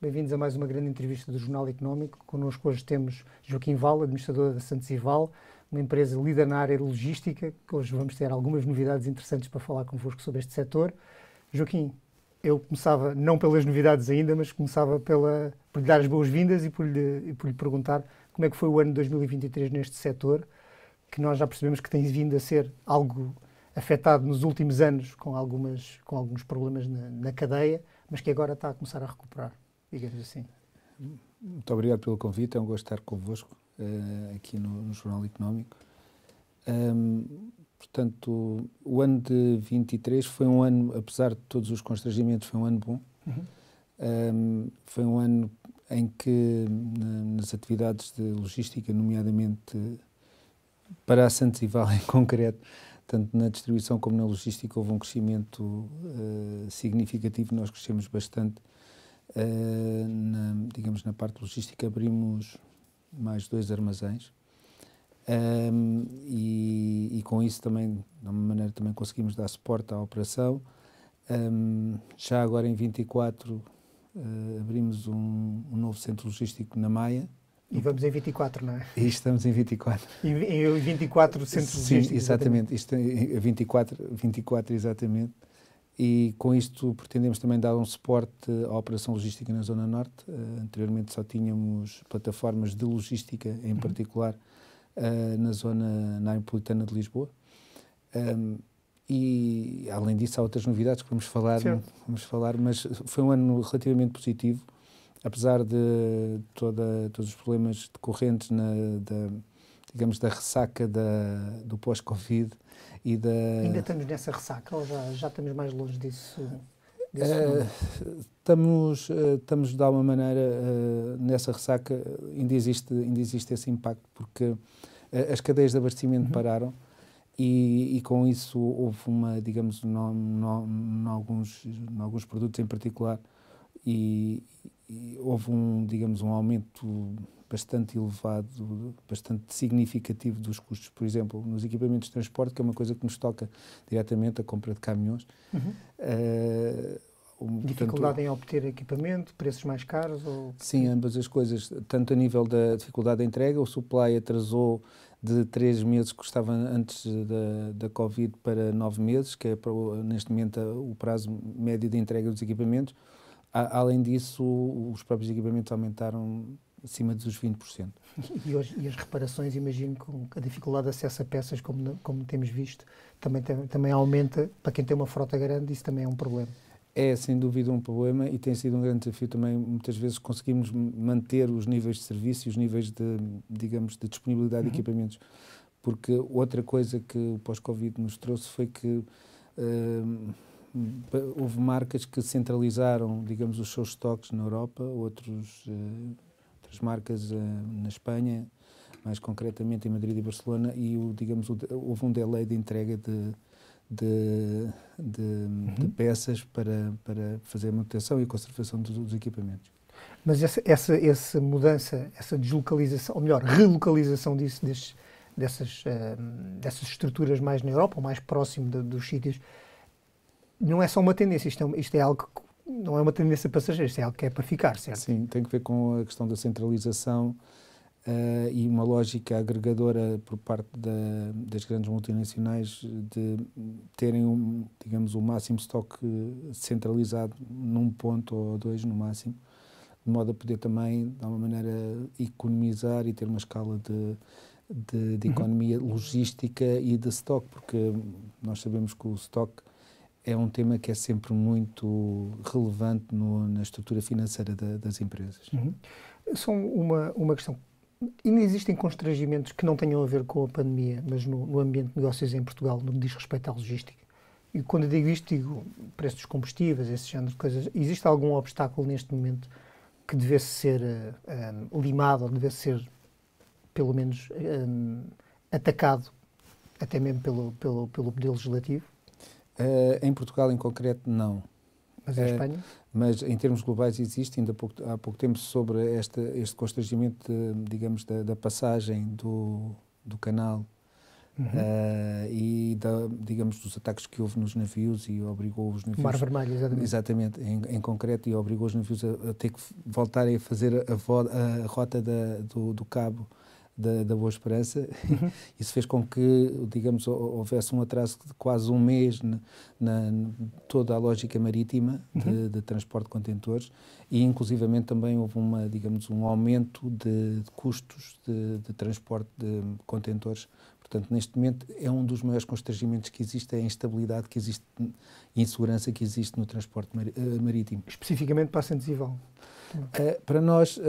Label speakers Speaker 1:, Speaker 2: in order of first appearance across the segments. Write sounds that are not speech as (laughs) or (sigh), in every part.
Speaker 1: Bem-vindos a mais uma grande entrevista do Jornal Económico. Connosco hoje temos Joaquim Val, administrador da Santos Ival, uma empresa líder na área de logística, que hoje vamos ter algumas novidades interessantes para falar convosco sobre este setor. Joaquim, eu começava, não pelas novidades ainda, mas começava pela, por lhe dar as boas-vindas e, por lhe, e por lhe perguntar como é que foi o ano de 2023 neste setor, que nós já percebemos que tem vindo a ser algo afetado nos últimos anos com, algumas, com alguns problemas na, na cadeia, mas que agora está a começar a recuperar digamos assim. Muito
Speaker 2: obrigado pelo convite, é um gosto estar convosco uh, aqui no, no, Jornal Económico. Um, portanto, o ano de 23 foi um ano, apesar de todos os constrangimentos, foi um ano bom. Uhum. Um, foi um ano em que, na, nas atividades de logística, nomeadamente para a Santos e Vale em concreto, tanto na distribuição como na logística, houve um crescimento uh, significativo, nós crescemos bastante eh, na, digamos, na parte logística, abrimos mais dois armazéns um, ehm, e, e, com isso também, de uma maneira, também conseguimos dar suporte à operação. Um, ehm, já agora em 24 uh, eh, abrimos um, um, novo centro logístico na Maia.
Speaker 1: E vamos em 24, não é? E
Speaker 2: estamos em 24.
Speaker 1: E, em 24 centros Sim, logísticos. Sim, exatamente.
Speaker 2: exatamente. Isto, 24, é, 24 exatamente e com isto pretendemos também dar um suporte à operação logística na Zona Norte. Uh, anteriormente só tínhamos plataformas de logística, em uhum. particular uh, na zona napolitana de Lisboa. Um, ehm, e além disso há outras novidades que vamos falar, vamos falar, mas foi um ano relativamente positivo, apesar de toda, todos os problemas decorrentes na, da, digamos, da ressaca da, do pós-Covid e da... Ainda
Speaker 1: estamos nessa ressaca ou já, já estamos mais longe disso? uh,
Speaker 2: estamos, uh, estamos, de alguma maneira, uh, nessa ressaca, ainda existe, ainda existe esse impacto, porque as cadeias de abastecimento uhum. pararam e, e, com isso houve uma, digamos, em alguns, alguns produtos em particular, e, houve um, digamos, um aumento bastante elevado, bastante significativo dos custos, por exemplo, nos equipamentos de transporte, que é uma coisa que nos toca diretamente a compra de caminhões. Uhum. Uh, dificuldade portanto,
Speaker 1: em obter equipamento, preços mais caros? Ou... Sim,
Speaker 2: ambas as coisas, tanto a nível da dificuldade de entrega, o supply atrasou de três meses que estava antes da, da Covid para nove meses, que é para, neste momento o prazo médio de entrega dos equipamentos. A, além disso, os próprios equipamentos aumentaram acima dos 20%.
Speaker 1: (laughs) E, hoje, e as reparações, imagino que a dificuldade de acesso a peças, como, como temos visto, também, tem, também aumenta. Para quem tem uma frota grande, isso também é um problema.
Speaker 2: É, sem dúvida, um problema e tem sido um grande desafio também. Muitas vezes conseguimos manter os níveis de serviço e os níveis de, digamos, de disponibilidade uhum. de equipamentos. Porque outra coisa que o pós-Covid nos trouxe foi que. Uh, houve marcas que centralizaram, digamos, os seus estoques na Europa, outros, uh, outras marcas uh, na Espanha, mais concretamente em Madrid e Barcelona, e, o, digamos, o, houve um delay de entrega de, de, de, uhum. de peças para, para fazer a manutenção e a conservação dos, dos equipamentos.
Speaker 1: Mas essa, essa, essa, mudança, essa deslocalização, ou melhor, relocalização disso, dessas, uh, dessas estruturas mais na Europa, ou mais próximo de, dos sítios, não é só uma tendência, isto é, isto é algo que não é uma tendência passageira, isto é algo que é para ficar, certo? Sim, tem que ver
Speaker 2: com a questão da centralização uh, e uma lógica agregadora por parte da, das grandes multinacionais de terem, um, digamos, o máximo estoque centralizado num ponto ou dois no máximo, de modo a poder também, de alguma maneira, economizar e ter uma escala de, de, de uhum. economia uhum. logística e de stock, porque nós sabemos que o stock é um tema que é sempre muito relevante no, na estrutura financeira da, das empresas. Uhum.
Speaker 1: Só uma, uma questão. Ainda existem constrangimentos que não tenham a ver com a pandemia, mas no, no ambiente de negócios em Portugal, no que diz respeito à logística? E quando eu digo isto, digo preço dos combustíveis, esse género de coisas. Existe algum obstáculo neste momento que devesse ser um, eh, eh, limado ou devesse ser, pelo menos, um, eh, atacado, até mesmo pelo, pelo, pelo Poder Legislativo? Uh, em Portugal, em
Speaker 2: concreto, não. Mas em uh, Espanha? Mas em termos globais existe, ainda há pouco, há pouco tempo, sobre este constrangimento, de, digamos, da, da, passagem do, do canal uhum. uh, e, da, digamos, dos ataques que houve nos navios e obrigou os navios... Mar Vermelho, exatamente. Exatamente, em, em concreto, e obrigou os navios a, a ter que voltarem a fazer a, vo, a rota da, do, do cabo da, da Boa Esperança. Uhum. (laughs) Isso fez com que, digamos, houvesse um atraso de quase um mês na, na toda a lógica marítima de, uhum. de, transporte de contentores e, inclusivamente, também houve uma, digamos, um aumento de, de custos de, de, transporte de contentores. Portanto, neste momento é um dos maiores constrangimentos que existe, é a instabilidade que existe, a insegurança que existe no transporte eh, marítimo. Especificamente para a Santos e Val. Eh, para nós, uh,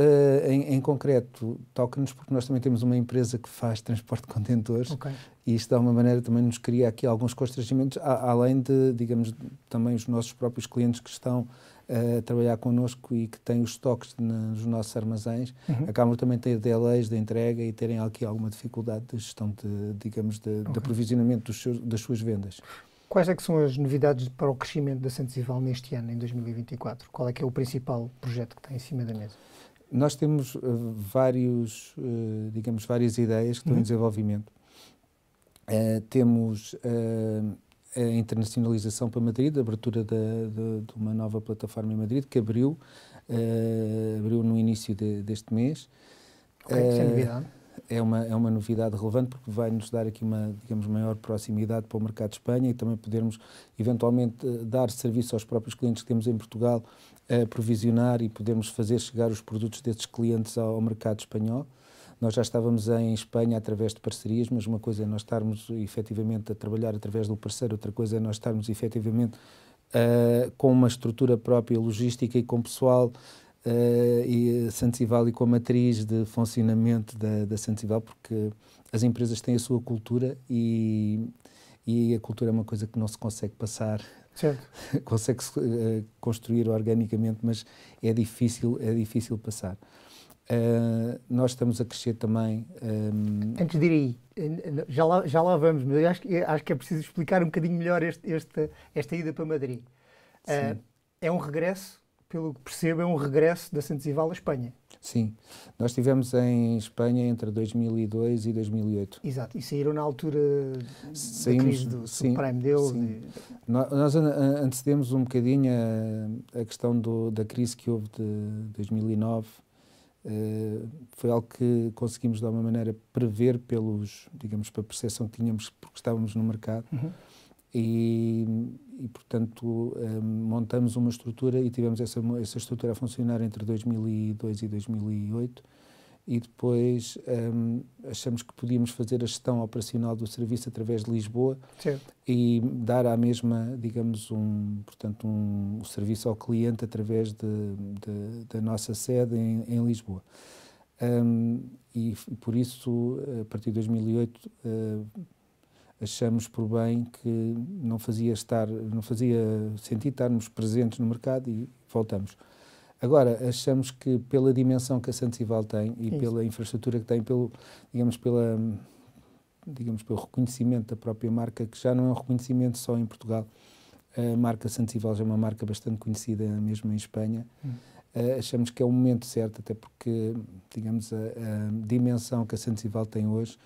Speaker 2: em, em, concreto, toca-nos porque nós também temos uma empresa que faz transporte de contentores okay. e isto, de alguma maneira, também nos cria aqui alguns constrangimentos, a, além de, digamos, também os nossos próprios clientes que estão uh, a trabalhar connosco e que têm os estoques nos nossos armazéns, uhum. acabam também ter delays de entrega e terem aqui alguma dificuldade de gestão, de, digamos, de, okay. de aprovisionamento dos seus, das suas vendas.
Speaker 1: Quais é são as novidades para o crescimento da Ival neste ano, em 2024? Qual é que é o principal projeto que está em cima da mesa?
Speaker 2: Nós temos uh, vários, uh, digamos, várias ideias que estão uhum. em desenvolvimento. Uh, temos a internacionalização para Madrid, a abertura da, de, de, uma nova plataforma em Madrid, que abriu, abriu no início de, deste mês. Okay, é sem é novidade é uma, é uma novidade relevante porque vai-nos dar aqui uma, digamos, maior proximidade para o mercado de Espanha e também podermos, eventualmente, eh, dar serviço aos próprios clientes que temos em Portugal, provisionar e podermos fazer chegar os produtos desses clientes ao, ao mercado espanhol. Nós já estávamos em Espanha através de parcerias, mas uma coisa é nós estarmos efetivamente a trabalhar através do parceiro, outra coisa é nós estarmos efetivamente uh, com uma estrutura própria logística e com pessoal uh, e Santival e com a matriz de funcionamento da, da Santival, porque as empresas têm a sua cultura e, e a cultura é uma coisa que não se consegue passar (laughs) consegue-se uh, construir organicamente, mas é difícil, é difícil passar. Uh, nós estamos a crescer também. Um... Antes
Speaker 1: de ir aí, já lá, já lá vamos, mas acho, acho que é preciso explicar um bocadinho melhor este, este esta ida para Madrid. Uh, é um regresso pelo que percebo, é um regresso da Santizival à Espanha.
Speaker 2: Sim, nós estivemos em Espanha entre 2002 e 2008.
Speaker 1: Exato, e saíram na altura Saímos, da crise do sim, subprime dele. Sim. E...
Speaker 2: Nós antecedemos um bocadinho a, a questão do, da crise que houve de 2009. Uh, eh, foi algo que conseguimos de alguma maneira prever pelos, digamos, pela percepção que tínhamos porque estávamos no mercado. Uhum. E, e portanto, eh, montamos uma estrutura e tivemos essa, essa estrutura a funcionar entre 2002 e 2008 e depois eh, achamos que podíamos fazer a gestão operacional do serviço através de Lisboa Sim. e dar à mesma, digamos, um, portanto, um, serviço ao cliente através de, de, da nossa sede em, em Lisboa. Eh, e por isso, a partir de 2008, uh, achamos por bem que não fazia, estar, não fazia sentido estarmos presentes no mercado e voltamos. Agora, achamos que pela dimensão que a Santival tem e Isso. pela infraestrutura que tem, pelo, digamos, pela, digamos, pelo reconhecimento da própria marca, que já não é um reconhecimento só em Portugal, a marca Santival já é uma marca bastante conhecida mesmo em Espanha. Hum. Uh, achamos que é o momento certo, até porque, digamos, a, a dimensão que a Santival tem hoje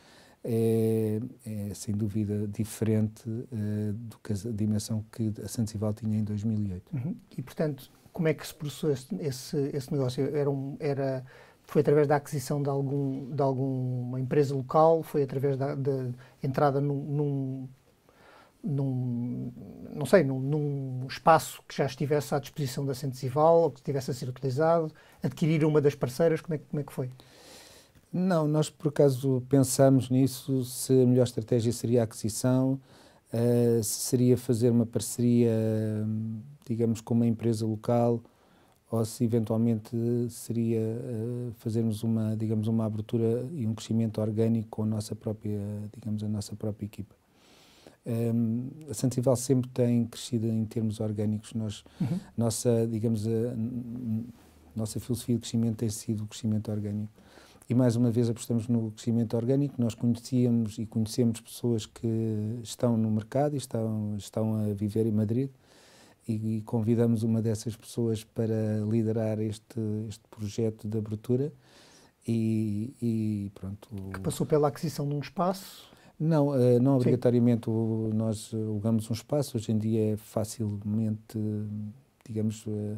Speaker 2: é, é sem dúvida diferente uh, do que a dimensão que a Santival tinha em 2008.
Speaker 1: Uhum. E, portanto, como é que se processou esse, esse, esse negócio? Era, um, era foi através da aquisição de, algum, de alguma empresa local? Foi através da, da entrada num, num num, não sei, num, num, espaço que já estivesse à disposição da Centesival ou que estivesse a ser utilizado, adquirir uma das parceiras, como é, como é que foi?
Speaker 2: Não, nós por acaso pensamos nisso, se a melhor estratégia seria a aquisição, uh, se seria fazer uma parceria, digamos, com uma empresa local, ou se eventualmente seria uh, fazermos uma, digamos, uma abertura e um crescimento orgânico com a nossa própria, digamos, a nossa própria equipa. Um, ehm, a Santival sempre tem crescido em termos orgânicos. Nós, uhum. nossa, digamos, a, nossa filosofia de crescimento tem sido o crescimento orgânico e mais uma vez apostamos no crescimento orgânico. Nós conhecíamos e conhecemos pessoas que estão no mercado e estão, estão a viver em Madrid e, e convidamos uma dessas pessoas para liderar este, este projeto de abertura e, e pronto. Que passou
Speaker 1: pela aquisição de um espaço?
Speaker 2: Não, eh, não obrigatoriamente nós alugamos um espaço, hoje em dia é facilmente, digamos... Eh,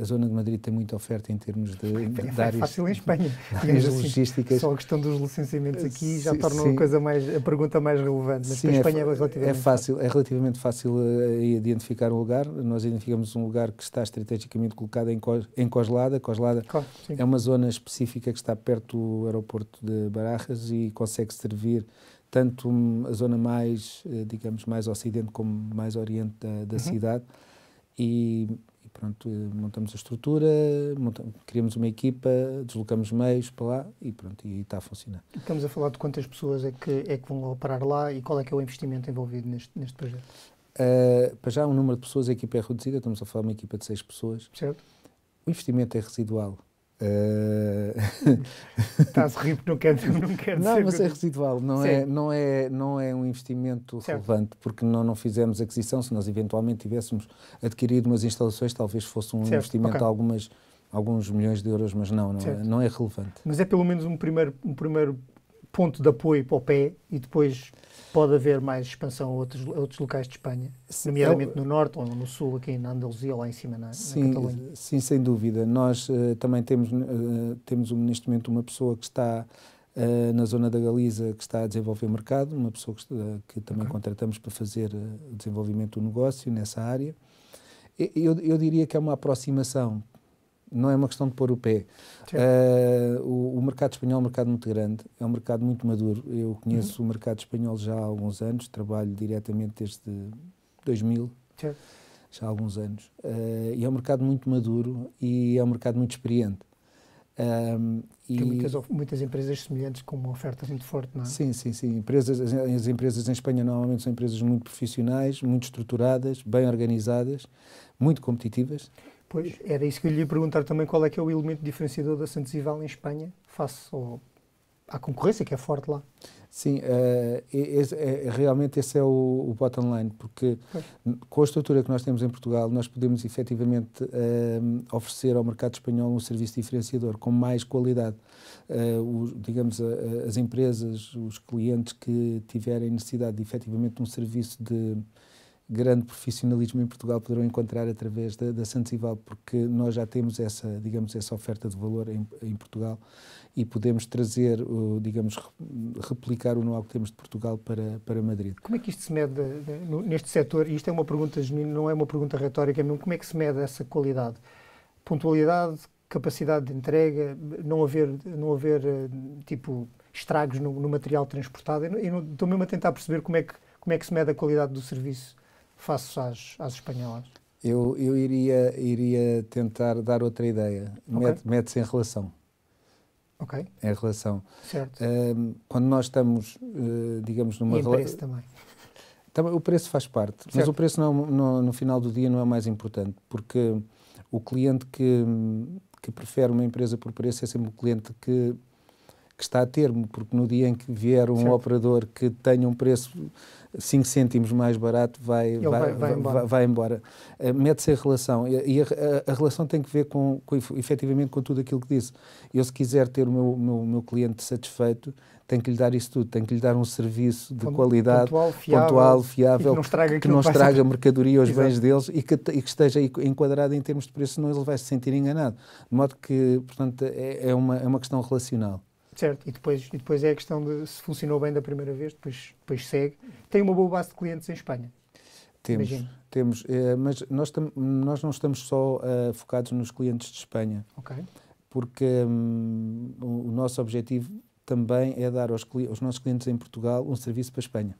Speaker 2: a zona de Madrid tem muita oferta em termos de, é, de, é áreas, fácil em Espanha. (laughs) áreas assim, logísticas. Só a
Speaker 1: questão dos licenciamentos aqui já tornou sim, a, coisa mais, a pergunta mais relevante. Mas sim, para a é Espanha é, é relativamente é fácil.
Speaker 2: fácil. É relativamente fácil uh, identificar um lugar. Nós identificamos um lugar que está estrategicamente colocado em, Cos, em Coslada. Coslada claro, é uma zona específica que está perto do aeroporto de Barajas e consegue servir tanto hum, a zona mais, eh, digamos, mais ocidente como mais oriente da, da uhum. cidade. E, Pronto, montamos a estrutura, montamos, criamos uma equipa, deslocamos meios para lá e pronto, e está a funcionar.
Speaker 1: Estamos a falar de quantas pessoas é que, é que vão operar lá e qual é que é o investimento envolvido neste, neste projeto?
Speaker 2: Uh, para já o número de pessoas, a equipa é reduzida, estamos a falar de uma equipa de seis pessoas. Certo. O investimento é residual, está eh, (laughs) Estás rir porque
Speaker 1: não quer, não quer Não, mas que... é residual, não é,
Speaker 2: não, é, não é um investimento certo. relevante, porque não, não fizemos aquisição. Se nós eventualmente tivéssemos adquirido umas instalações, talvez fosse um certo. investimento okay. algumas, alguns milhões de euros, mas não, não, é, não é relevante.
Speaker 1: Mas é pelo menos um primeiro, um primeiro ponto de apoio para o pé e depois pode haver mais expansão a outros, a outros locais de Espanha, sim, nomeadamente eu, no norte ou no sul, aqui na Andaluzia, lá em cima na, sim, na Catalunha.
Speaker 2: Sim, sem dúvida. Nós uh, também temos, uh, temos um, neste momento uma pessoa que está uh, na zona da Galiza que está a desenvolver o mercado, uma pessoa que, que também okay. contratamos para fazer o desenvolvimento do negócio nessa área. Eu, eu diria que é uma aproximação, não é uma questão de pôr o pé. Uh, o, o, mercado espanhol é um mercado muito grande, é um mercado muito maduro. Eu conheço uhum. o mercado espanhol já há alguns anos, trabalho diretamente desde 2000, Sim. já há alguns anos. Uh, e é um mercado muito maduro e é um mercado muito experiente. Um, ah, Tem muitas,
Speaker 1: muitas, empresas semelhantes com uma oferta muito forte, não é? Sim,
Speaker 2: sim, sim. Empresas, as, as, empresas em Espanha normalmente são empresas muito profissionais, muito estruturadas, bem organizadas, muito competitivas.
Speaker 1: Pois, era isso que eu lhe ia perguntar também, qual é que é o elemento diferenciador da Santos em Espanha face ao, à concorrência que é forte lá?
Speaker 2: Sim, é, é, é, realmente esse é o, o bottom line, porque pois. com a estrutura que nós temos em Portugal, nós podemos efetivamente eh, oferecer ao mercado espanhol um serviço diferenciador com mais qualidade. Eh, os digamos, as empresas, os clientes que tiverem necessidade de efetivamente um serviço de grande profissionalismo em Portugal poderão encontrar através da, da Santival, porque nós já temos essa, digamos, essa oferta de valor em, em Portugal e podemos trazer, digamos, replicar o know-how que temos de Portugal para, para Madrid.
Speaker 1: Como é que isto se mede neste setor? E isto é uma pergunta, não é uma pergunta retórica mesmo, como é que se mede essa qualidade? Pontualidade, capacidade de entrega, não haver, não haver eh, tipo, estragos no, no material transportado. Eu, eu estou mesmo a tentar perceber como é que como é que se mede a qualidade do serviço face às, às espanholas?
Speaker 2: Eu, eu iria, iria tentar dar outra ideia. Okay. Mete-se em relação. Ok. Em relação. Certo. Um, quando nós estamos, uh, digamos, numa... E em preço também. também. O preço faz parte, certo. mas o preço não, no, no final do dia não é mais importante, porque o cliente que, que prefere uma empresa por preço é sempre o cliente que, que está a termo, porque no dia em que vier um certo. operador que tenha um preço 5 cêntimos mais barato vai, vai, vai, embora. Vai, embora. Uh, Mete-se a relação. E, a, a, a, relação tem que ver com, com, efetivamente com tudo aquilo que disse. Eu, se quiser ter o meu, meu, meu cliente satisfeito, tem que lhe dar isso tudo, tem que lhe dar um serviço de Ponto, qualidade, pontual, fiável, pontual, fiável que não estraga, que não estraga a mercadoria, os bens deles e que, e que, esteja enquadrado em termos de preço, senão ele vai se sentir enganado. De modo que, portanto, é, é uma, é uma questão relacional.
Speaker 1: Certo. E depois, e depois é a questão de se funcionou bem da primeira vez, depois, depois segue. Tem uma boa base de clientes em Espanha. Temos, Imagino.
Speaker 2: temos. É, mas nós, tam, nós não estamos só uh, focados nos clientes de Espanha. Ok. Porque um, o, o, nosso objetivo também é dar aos, aos nossos clientes em Portugal um serviço para a Espanha.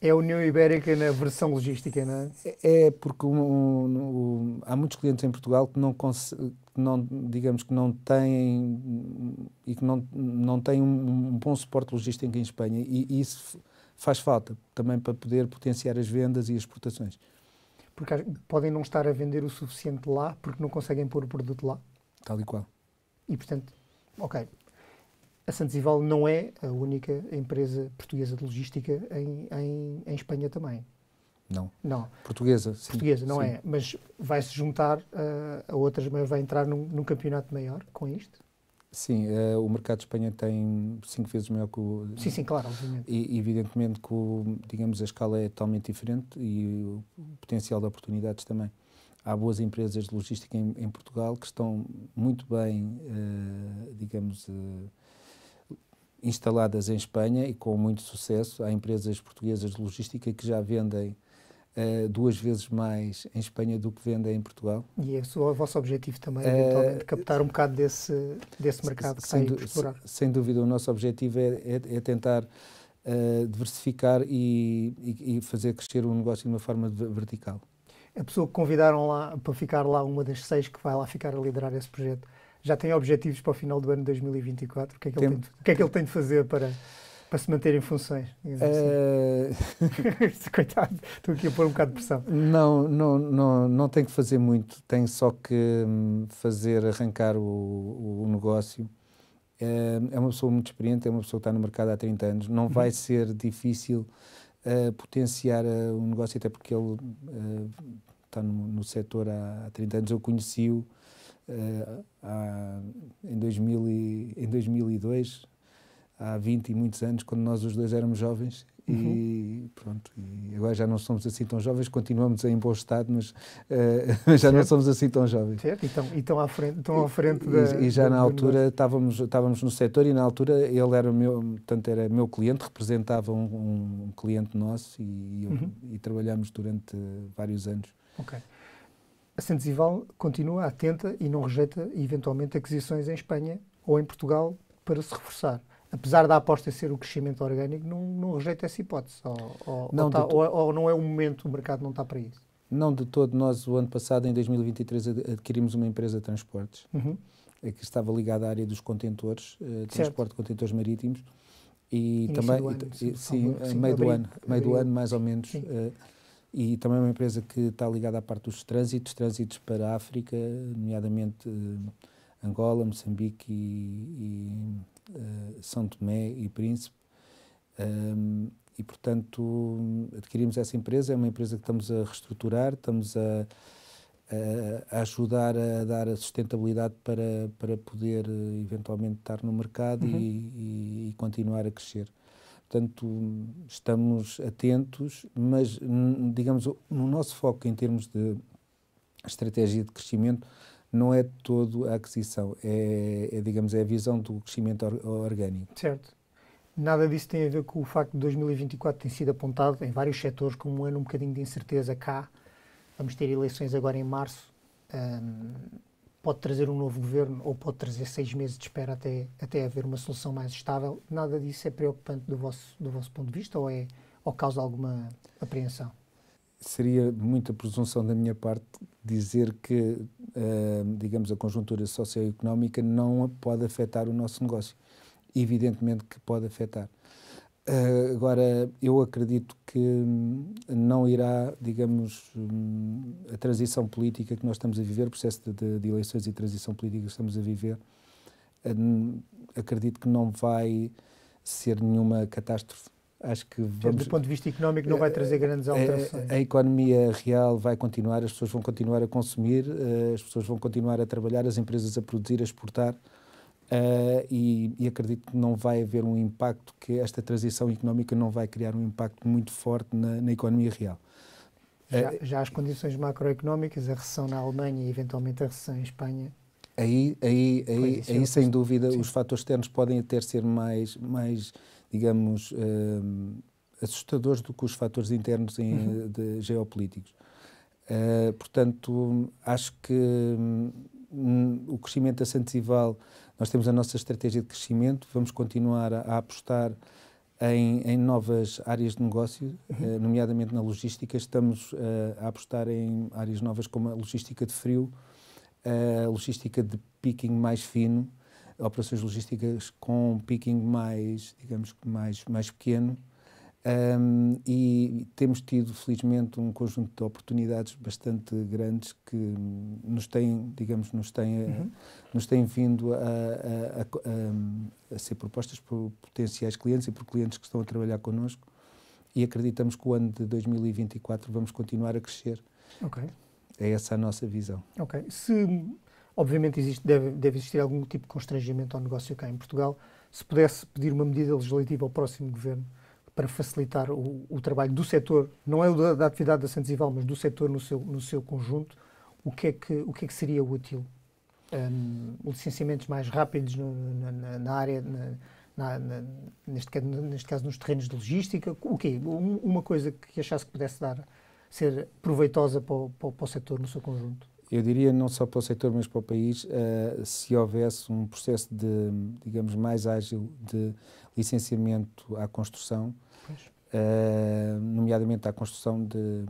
Speaker 1: É a União Ibérica na versão logística, não é? É, é
Speaker 2: porque um, um, há muitos clientes em Portugal que não, que não digamos que não têm e que não, não têm um, um bom suporte logístico em Espanha e, e isso faz falta também para poder potenciar as vendas e as exportações.
Speaker 1: Porque podem não estar a vender o suficiente lá porque não conseguem pôr o produto lá. Tal e qual. E portanto, ok, a Santos não é a única empresa portuguesa de logística em, em, em Espanha também. Não. Não. Portuguesa, sim. Portuguesa, não sim. é. Mas vai-se juntar uh, a outras, mas vai entrar num, num campeonato maior com isto?
Speaker 2: Sim, uh, o mercado de Espanha tem cinco vezes maior que o. Sim, sim, claro, obviamente. E, evidentemente que, o, digamos, a escala é totalmente diferente e o potencial de oportunidades também. Há boas empresas de logística em, em Portugal que estão muito bem, uh, digamos instaladas em Espanha e com muito sucesso. Há empresas portuguesas de logística que já vendem uh, duas vezes mais em Espanha do que vendem em Portugal.
Speaker 1: E é o vosso objetivo também, uh, eventualmente, captar um bocado desse, desse mercado que sem está aí explorar?
Speaker 2: Sem dúvida, o nosso objetivo é, é, é tentar uh, diversificar e, e, e fazer crescer o um negócio de uma forma vertical.
Speaker 1: A pessoa que convidaram lá para ficar lá, uma das seis que vai lá ficar a liderar esse projeto, já tem objetivos para o final do ano de 2024? O que é que, tem, ele, tem de, o que, é que ele tem de fazer para, para se manter em funções? Assim. Eh, (laughs) Coitado, estou aqui a pôr um bocado de pressão. Não,
Speaker 2: não, não, não tem que fazer muito, tem só que hum, fazer arrancar o, o negócio. Eh, é uma pessoa muito experiente, é uma pessoa que está no mercado há 30 anos, não uhum. vai ser difícil uh, potenciar uh, o negócio, até porque ele uh, está no, no setor há, há 30 anos, eu conheci-o uh, há, em, 2000 e, em 2002, há 20 e muitos anos, quando nós os dois éramos jovens. Uhum. E pronto, e agora já não somos assim tão jovens, continuamos em bom estado, mas, uh, (laughs) já certo. não somos assim tão jovens.
Speaker 1: Certo, então, então à frente, estão à frente e, da. E, já da, na altura
Speaker 2: estávamos, estávamos no setor e na altura ele era meu, tanto era meu cliente, representava um, um cliente nosso e, uhum. e trabalhámos durante vários anos.
Speaker 1: Ok a Sandzival continua atenta e não rejeita eventualmente aquisições em Espanha ou em Portugal para se reforçar. Apesar da aposta ser o crescimento orgânico, não, não rejeita essa hipótese. Ou, não, ou, tá, ou não é o momento, o mercado não está para isso. Não
Speaker 2: de todo. Nós, o ano passado, em 2023, adquirimos uma empresa de transportes uhum. Eh, que estava ligada à área dos contentores, uh, transporte de contentores marítimos. E Início também, ano, e, sim, sim, sim, meio do ano, meio do ano, mais ou menos. Uh, e também é uma empresa que está ligada à parte dos trânsitos, trânsitos para a África, nomeadamente eh, Angola, Moçambique e, e eh, São Tomé e Príncipe. Um, e, portanto, adquirimos essa empresa. É uma empresa que estamos a reestruturar, estamos a, a, ajudar a dar a sustentabilidade para, para poder eh, eventualmente estar no mercado uhum. e, e, e continuar a crescer. Portanto, estamos atentos, mas, hum, digamos, no nosso foco em termos de estratégia de crescimento, não é todo a aquisição, é, é digamos, é a visão do crescimento orgânico.
Speaker 1: Certo. Nada disso tem a ver com o facto de 2024 ter sido apontado em vários setores como um ano um bocadinho de incerteza cá. Vamos ter eleições agora em março. Um, pode trazer um novo governo ou pode trazer seis meses de espera até, até haver uma solução mais estável. Nada disso é preocupante do vosso, do vosso ponto de vista ou, é, ou causa alguma apreensão?
Speaker 2: Seria muita presunção da minha parte dizer que, uh, digamos, a conjuntura socioeconómica não pode afetar o nosso negócio. Evidentemente que pode afetar. Eh, agora, eu acredito que hum, não irá, digamos, hum, a transição política que nós estamos a viver, o processo de, de, de eleições e transição política que estamos a viver, eh, acredito que não vai ser nenhuma catástrofe. Acho que vamos... Do ponto de
Speaker 1: vista económico, não vai trazer eh, grandes alterações. A,
Speaker 2: a economia real vai continuar, as pessoas vão continuar a consumir, as pessoas vão continuar a trabalhar, as empresas a produzir, a exportar Uh, e, e, acredito que não vai haver um impacto, que esta transição económica não vai criar um impacto muito forte na, na economia real. Já, uh,
Speaker 1: já, as condições macroeconómicas, a recessão na Alemanha e eventualmente a recessão em Espanha.
Speaker 2: Aí, aí, aí, é aí sem dúvida, Sim. os fatores externos podem até ser mais, mais digamos, uh, assustadores do que os fatores internos em, uhum. de, geopolíticos. portanto, acho que um, o crescimento da Santival nós temos a nossa estratégia de crescimento, vamos continuar a, a apostar em, em, novas áreas de negócio, uhum. Eh, nomeadamente na logística. Estamos uh, a apostar em áreas novas como a logística de frio, eh, a logística de picking mais fino, operações logísticas com picking mais, digamos, mais, mais pequeno. Um, e temos tido, felizmente, um conjunto de oportunidades bastante grandes que nos têm, digamos, nos têm, eh, uhum. nos têm vindo a, a, a, a, ser propostas por potenciais clientes e por clientes que estão a trabalhar connosco. E acreditamos que o ano de 2024 vamos continuar a crescer. Ok. É
Speaker 1: essa a nossa visão. Ok. Se, obviamente, existe, deve, deve existir algum tipo de constrangimento ao negócio cá em Portugal, se pudesse pedir uma medida legislativa ao próximo governo, para facilitar o, o, trabalho do setor, não é o da, da atividade da Santos mas do setor no seu, no seu conjunto, o que é que, o que, é que seria útil? Um, licenciamentos mais rápidos no, na, na, área, na, na, neste, caso, neste caso nos terrenos de logística, o quê? Um, uma coisa que achasse que pudesse dar, ser proveitosa para o, para, para o setor no seu conjunto?
Speaker 2: Eu diria não só para o setor, mas para o país, uh, se houvesse um processo de, digamos, mais ágil de licenciamento à construção, uh, nomeadamente à construção de,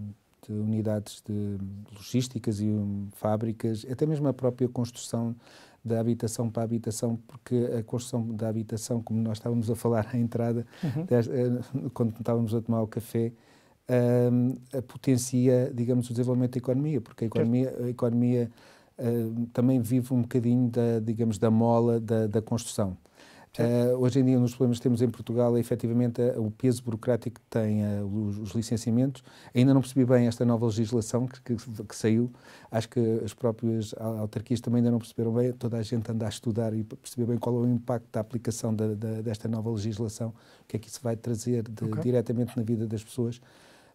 Speaker 2: de, unidades de logísticas e um, fábricas, até mesmo a própria construção da habitação para a habitação, porque a construção da habitação, como nós estávamos a falar à entrada, uhum. uh, quando estávamos a tomar o café, uh, potencia, digamos, o desenvolvimento da economia, porque a economia, a economia hum, também vive um bocadinho da, digamos, da mola da, da construção. Uh, hoje em dia, um dos problemas que temos em Portugal é efetivamente eh, o peso burocrático que têm eh, os, os, licenciamentos. Ainda não percebi bem esta nova legislação que, que, que, saiu. Acho que as próprias autarquias também ainda não perceberam bem. Toda a gente anda a estudar e perceber bem qual é o impacto da aplicação da, da, desta nova legislação, o que é que isso vai trazer de, okay. diretamente na vida das pessoas.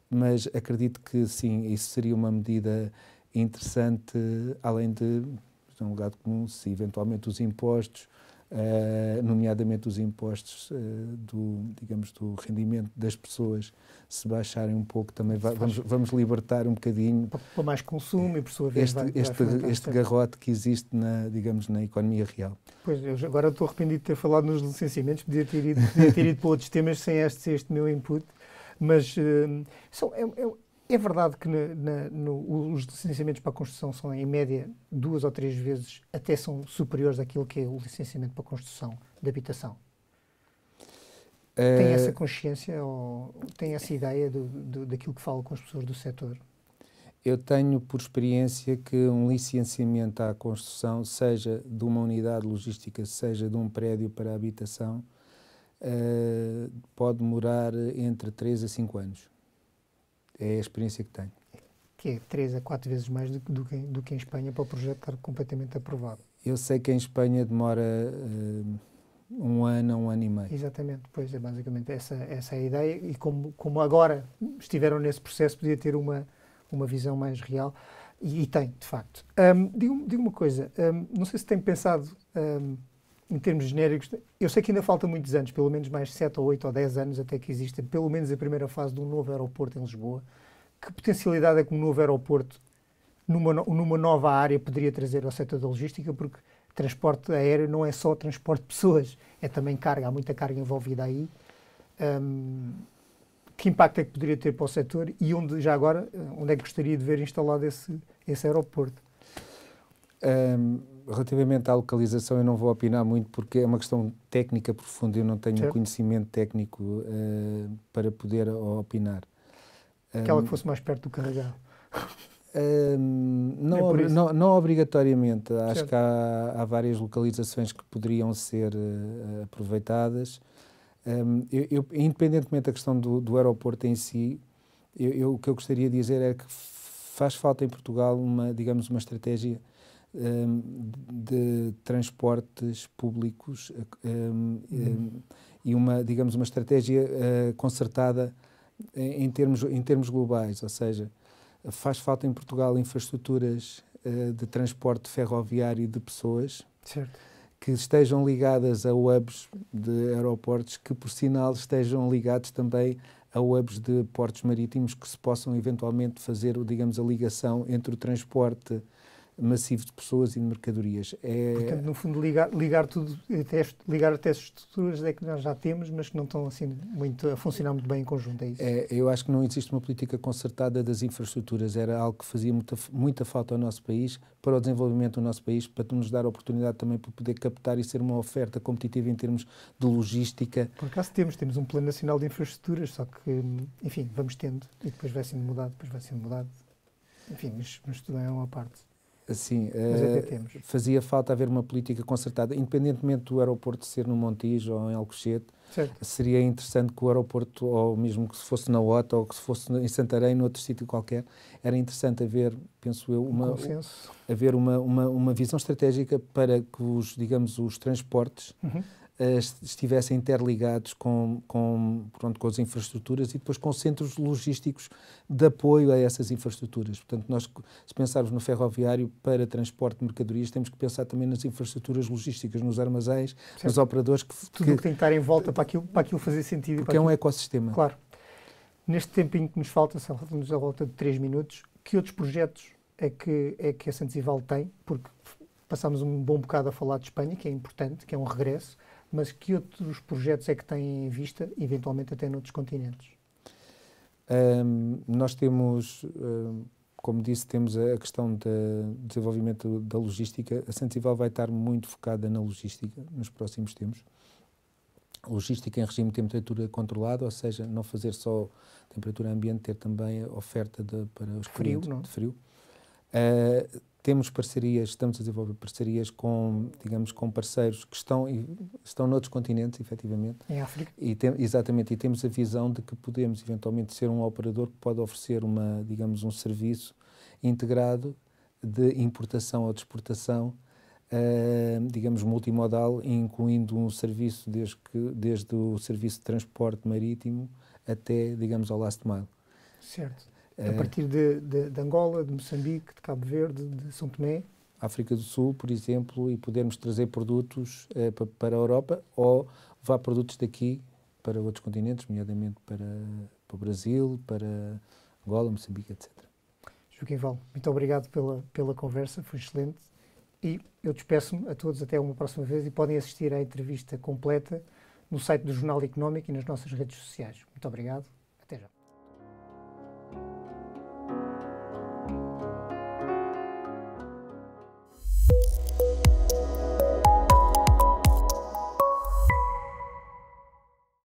Speaker 2: Mas acredito que sim, isso seria uma medida interessante, além de, de um lugar comum, se eventualmente os impostos uh, nomeadamente os impostos uh, do, digamos, do rendimento das pessoas se baixarem um pouco, também vai, vamos, vamos libertar um bocadinho. Para mais
Speaker 1: consumo e por sua vez. Este, vai, este, vai este
Speaker 2: garrote que existe, na, digamos, na economia real.
Speaker 1: Pois, eu agora estou arrependido de ter falado nos licenciamentos, podia ter ido, podia ter ido para outros temas sem este, este meu input mas uh, são, é, é é verdade que na, no, os licenciamentos para a construção são, em média, duas ou três vezes, até são superiores àquilo que é o licenciamento para a construção de habitação. É... Tem essa eh, consciência ou tem essa ideia do, do, daquilo que falo com as pessoas do setor?
Speaker 2: Eu tenho por experiência que um licenciamento à construção, seja de uma unidade logística, seja de um prédio para habitação, uh, pode demorar entre 3 a 5 anos. É a experiência que tenho.
Speaker 1: Que é três a quatro vezes mais do, do, que, do que em Espanha para o projeto estar completamente aprovado.
Speaker 2: Eu sei que em Espanha demora uh, um ano, um ano e meio.
Speaker 1: Exatamente, pois é basicamente essa, essa é a ideia. E como, como agora estiveram nesse processo, podia ter uma, uma visão mais real. E, e tem, de facto. Um, digo, digo uma coisa, um, não sei se tem pensado. Um, em termos genéricos, eu sei que ainda falta muitos anos, pelo menos mais 7 ou 8 ou 10 anos até que exista pelo menos a primeira fase de um novo aeroporto em Lisboa. Que potencialidade é que um novo aeroporto numa, numa nova área poderia trazer ao setor da logística? Porque transporte aéreo não é só transporte de pessoas, é também carga, há muita carga envolvida aí. Um, que impacto é que poderia ter para o setor e onde, já agora, eh, onde é que gostaria de ver instalado esse, esse aeroporto?
Speaker 2: Um, relativamente à localização, eu não vou opinar muito porque é uma questão técnica profunda, eu não tenho certo. conhecimento técnico uh, para poder opinar. Aquela um, que
Speaker 1: fosse mais perto do carregado.
Speaker 2: Um, não, é não, não, obrigatoriamente, certo. acho que há, há, várias localizações que poderiam ser uh, aproveitadas. Um, eu, eu, independentemente da questão do, do aeroporto em si, eu, eu, o que eu gostaria de dizer é que faz falta em Portugal uma, digamos, uma estratégia um, de transportes públicos um, hum, e uma, digamos, uma estratégia uh, concertada em, em termos, em termos globais, ou seja, faz falta em Portugal infraestruturas uh, de transporte ferroviário de pessoas certo. que estejam ligadas a hubs de aeroportos que, por sinal, estejam ligados também a hubs de portos marítimos que se possam eventualmente fazer, digamos, a ligação entre o transporte massivo de pessoas e de mercadorias. É... Portanto,
Speaker 1: no fundo, ligar, ligar tudo, até, ligar até as estruturas é que nós já temos, mas que não estão assim muito, a funcionar muito bem em conjunto, é isso? É,
Speaker 2: eu acho que não existe uma política concertada das infraestruturas, era algo que fazia muita, muita falta ao nosso país, para o desenvolvimento do nosso país, para nos dar a oportunidade também para poder captar e ser uma oferta competitiva em termos de logística.
Speaker 1: Por acaso temos, temos um Plano Nacional de Infraestruturas, só que, enfim, vamos tendo e depois vai sendo mudado, depois vai sendo mudado. Enfim, mas, mas tudo é uma parte.
Speaker 2: Sim, uh, eh, fazia falta haver uma política concertada, independentemente do aeroporto ser no Montijo ou em Alcochete. Certo. Seria interessante que o aeroporto, ou mesmo que se fosse na OTA, ou que se fosse em Santarém, noutro sítio qualquer, era interessante haver, penso eu, uma, um haver uma, uma, uma visão estratégica para que os, digamos, os transportes uhum. Eh, estivessem interligados com, com, pronto, com as infraestruturas e depois com centros logísticos de apoio a essas infraestruturas. Portanto, nós, se pensarmos no ferroviário para transporte de mercadorias, temos que pensar também nas infraestruturas logísticas, nos armazéns, certo. nos operadores que. Tudo o que tem
Speaker 1: que estar em volta para aquilo, para aquilo fazer sentido. Porque é um ecossistema. Claro. Neste tempinho que nos falta, só nos a volta de três minutos, que outros projetos é que, é que a Santos tem? Porque passámos um bom bocado a falar de Espanha, que é importante, que é um regresso mas que outros projetos é que têm em vista, eventualmente até noutros continentes?
Speaker 2: Um, nós temos, um, como disse, temos a questão do desenvolvimento da logística. A Santival vai estar muito focada na logística nos próximos tempos. Logística em regime de temperatura controlada, ou seja, não fazer só temperatura ambiente, ter também oferta de, para os frio, clientes não? É? de frio. Uh, temos parcerias, estamos a desenvolver parcerias com, digamos, com parceiros que estão, estão noutros continentes, efetivamente. Em África. E tem, exatamente, e temos a visão de que podemos eventualmente ser um operador que pode oferecer uma, digamos, um serviço integrado de importação ou de exportação Uh, digamos, multimodal, incluindo um serviço desde, que, desde o serviço de transporte marítimo até, digamos, ao last mile.
Speaker 1: Certo. A é. partir de, de, de, Angola, de Moçambique, de Cabo Verde, de São Tomé?
Speaker 2: África do Sul, por exemplo, e podermos trazer produtos eh, para a Europa ou levar produtos daqui para outros continentes, nomeadamente para, para o Brasil, para Angola, Moçambique, etc.
Speaker 1: Joaquim Val, muito obrigado pela, pela conversa, foi excelente. E eu despeço-me a todos até uma próxima vez e podem assistir à entrevista completa no site do Jornal Económico e nas nossas redes sociais. Muito obrigado, até já.